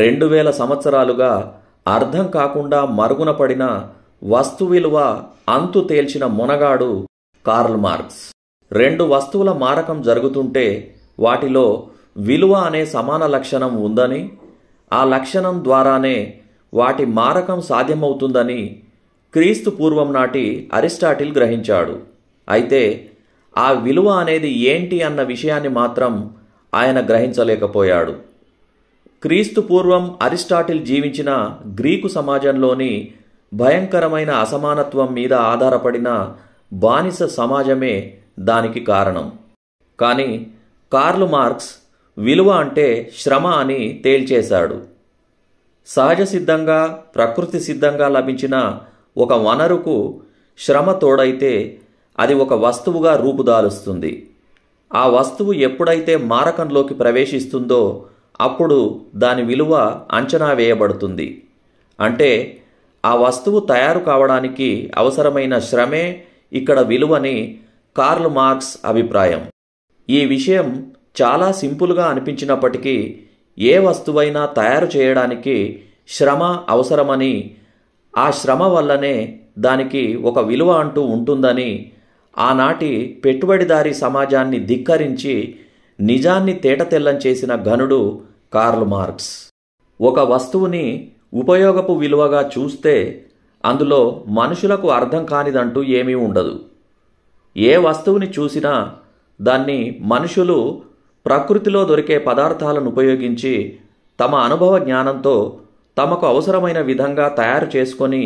రెండు వేల సంవత్సరాలుగా అర్థం కాకుండా మరుగున పడిన వస్తు విలువ అంతు తేల్చిన మునగాడు కార్ల్ మార్క్స్ రెండు వస్తువుల మారకం జరుగుతుంటే వాటిలో విలువ అనే సమాన లక్షణం ఉందని ఆ లక్షణం ద్వారానే వాటి మారకం సాధ్యమవుతుందని క్రీస్తు పూర్వం నాటి అరిస్టాటిల్ గ్రహించాడు అయితే ఆ విలువ అనేది ఏంటి అన్న విషయాన్ని మాత్రం ఆయన గ్రహించలేకపోయాడు క్రీస్తు పూర్వం అరిస్టాటిల్ జీవించిన గ్రీకు సమాజంలోని భయంకరమైన అసమానత్వం మీద ఆధారపడిన బానిస సమాజమే దానికి కారణం కానీ కార్లు మార్క్స్ విలువ అంటే శ్రమ అని తేల్చేశాడు సహజ సిద్ధంగా ప్రకృతి సిద్ధంగా లభించిన ఒక వనరుకు శ్రమ తోడైతే అది ఒక వస్తువుగా రూపుదాలుస్తుంది ఆ వస్తువు ఎప్పుడైతే మారకంలోకి ప్రవేశిస్తుందో అప్పుడు దాని విలువ అంచనా వేయబడుతుంది అంటే ఆ వస్తువు తయారు కావడానికి అవసరమైన శ్రమే ఇక్కడ విలువని కార్ల్ మార్క్స్ అభిప్రాయం ఈ విషయం చాలా సింపుల్గా అనిపించినప్పటికీ ఏ వస్తువైనా తయారు చేయడానికి శ్రమ అవసరమని ఆ శ్రమ వల్లనే దానికి ఒక విలువ అంటూ ఉంటుందని ఆనాటి పెట్టుబడిదారీ సమాజాన్ని ధిక్కరించి నిజాన్ని తేటతెల్లం చేసిన ఘనుడు కార్ల్ మార్క్స్ ఒక వస్తువుని ఉపయోగపు విలువగా చూస్తే అందులో మనుషులకు అర్థం కానిదంటూ ఏమీ ఉండదు ఏ వస్తువుని చూసినా దాన్ని మనుషులు ప్రకృతిలో దొరికే పదార్థాలను ఉపయోగించి తమ అనుభవ జ్ఞానంతో తమకు అవసరమైన విధంగా తయారు చేసుకొని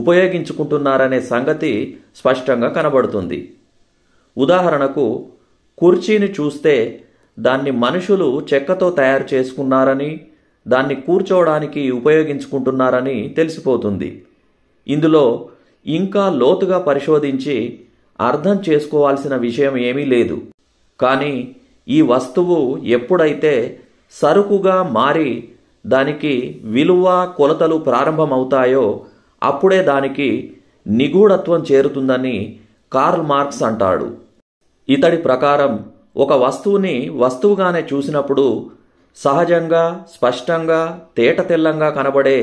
ఉపయోగించుకుంటున్నారనే సంగతి స్పష్టంగా కనబడుతుంది ఉదాహరణకు కుర్చీని చూస్తే దాన్ని మనుషులు చెక్కతో తయారు చేసుకున్నారని దాన్ని కూర్చోవడానికి ఉపయోగించుకుంటున్నారని తెలిసిపోతుంది ఇందులో ఇంకా లోతుగా పరిశోధించి అర్థం చేసుకోవాల్సిన విషయం ఏమీ లేదు కానీ ఈ వస్తువు ఎప్పుడైతే సరుకుగా మారి దానికి విలువ కొలతలు ప్రారంభమవుతాయో అప్పుడే దానికి నిగూఢత్వం చేరుతుందని కార్ల్ మార్క్స్ అంటాడు ఇతడి ప్రకారం ఒక వస్తువుని వస్తువుగానే చూసినప్పుడు సహజంగా స్పష్టంగా తేట తెల్లంగా కనబడే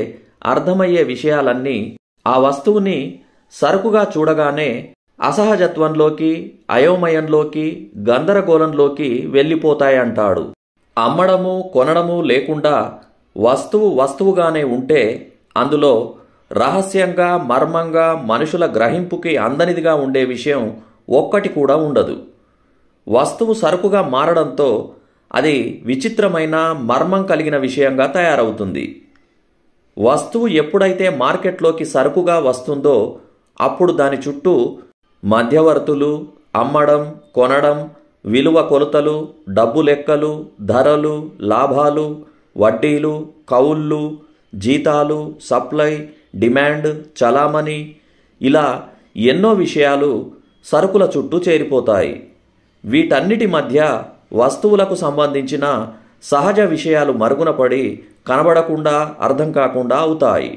అర్థమయ్యే విషయాలన్నీ ఆ వస్తువుని సరుకుగా చూడగానే అసహజత్వంలోకి అయోమయంలోకి గందరగోళంలోకి వెళ్ళిపోతాయంటాడు అమ్మడము కొనడము లేకుండా వస్తువు వస్తువుగానే ఉంటే అందులో రహస్యంగా మర్మంగా మనుషుల గ్రహింపుకి అందనిదిగా ఉండే విషయం ఒక్కటి కూడా ఉండదు వస్తువు సరుకుగా మారడంతో అది విచిత్రమైన మర్మం కలిగిన విషయంగా తయారవుతుంది వస్తువు ఎప్పుడైతే మార్కెట్లోకి సరుకుగా వస్తుందో అప్పుడు దాని చుట్టూ మధ్యవర్తులు అమ్మడం కొనడం విలువ కొలతలు డబ్బు లెక్కలు ధరలు లాభాలు వడ్డీలు కౌళ్ళు జీతాలు సప్లై డిమాండ్ చలామణి ఇలా ఎన్నో విషయాలు సరుకుల చుట్టూ చేరిపోతాయి వీటన్నిటి మధ్య వస్తువులకు సంబంధించిన సహజ విషయాలు మరుగునపడి కనబడకుండా అర్థం కాకుండా అవుతాయి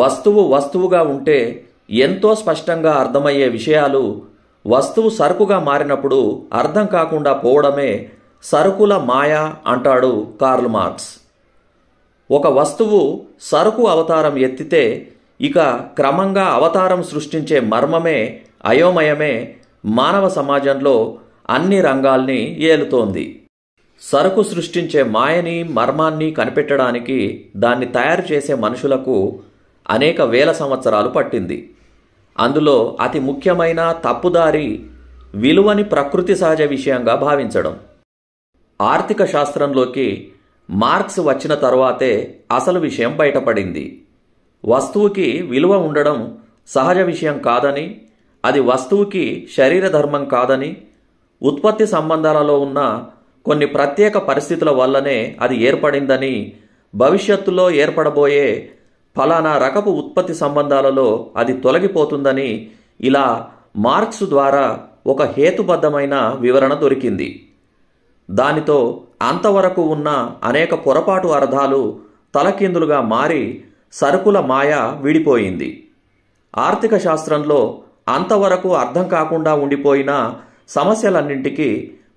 వస్తువు వస్తువుగా ఉంటే ఎంతో స్పష్టంగా అర్థమయ్యే విషయాలు వస్తువు సరుకుగా మారినప్పుడు అర్థం కాకుండా పోవడమే సరుకుల మాయ అంటాడు కార్ల్ మార్క్స్ ఒక వస్తువు సరుకు అవతారం ఎత్తితే ఇక క్రమంగా అవతారం సృష్టించే మర్మమే అయోమయమే మానవ సమాజంలో అన్ని రంగాల్ని ఏలుతోంది సరుకు సృష్టించే మాయని మర్మాన్ని కనిపెట్టడానికి దాన్ని తయారు చేసే మనుషులకు అనేక వేల సంవత్సరాలు పట్టింది అందులో అతి ముఖ్యమైన తప్పుదారి విలువని ప్రకృతి సహజ విషయంగా భావించడం ఆర్థిక శాస్త్రంలోకి మార్క్స్ వచ్చిన తరువాతే అసలు విషయం బయటపడింది వస్తువుకి విలువ ఉండడం సహజ విషయం కాదని అది వస్తువుకి శరీర ధర్మం కాదని ఉత్పత్తి సంబంధాలలో ఉన్న కొన్ని ప్రత్యేక పరిస్థితుల వల్లనే అది ఏర్పడిందని భవిష్యత్తులో ఏర్పడబోయే ఫలానా రకపు ఉత్పత్తి సంబంధాలలో అది తొలగిపోతుందని ఇలా మార్క్స్ ద్వారా ఒక హేతుబద్ధమైన వివరణ దొరికింది దానితో అంతవరకు ఉన్న అనేక పొరపాటు అర్థాలు తలకిందులుగా మారి సరుకుల మాయ విడిపోయింది ఆర్థిక శాస్త్రంలో అంతవరకు అర్థం కాకుండా ఉండిపోయిన సమస్యలన్నింటికీ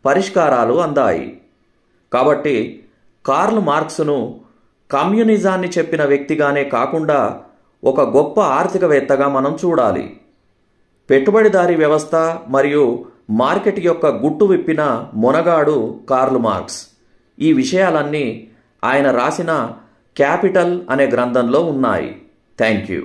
పరిష్కారాలు అందాయి కాబట్టి కార్ల్ మార్క్స్ను కమ్యూనిజాన్ని చెప్పిన వ్యక్తిగానే కాకుండా ఒక గొప్ప ఆర్థికవేత్తగా మనం చూడాలి పెట్టుబడిదారీ వ్యవస్థ మరియు మార్కెట్ యొక్క గుట్టు విప్పిన మొనగాడు కార్ల్ మార్క్స్ ఈ విషయాలన్నీ ఆయన రాసిన క్యాపిటల్ అనే గ్రంథంలో ఉన్నాయి థ్యాంక్ యూ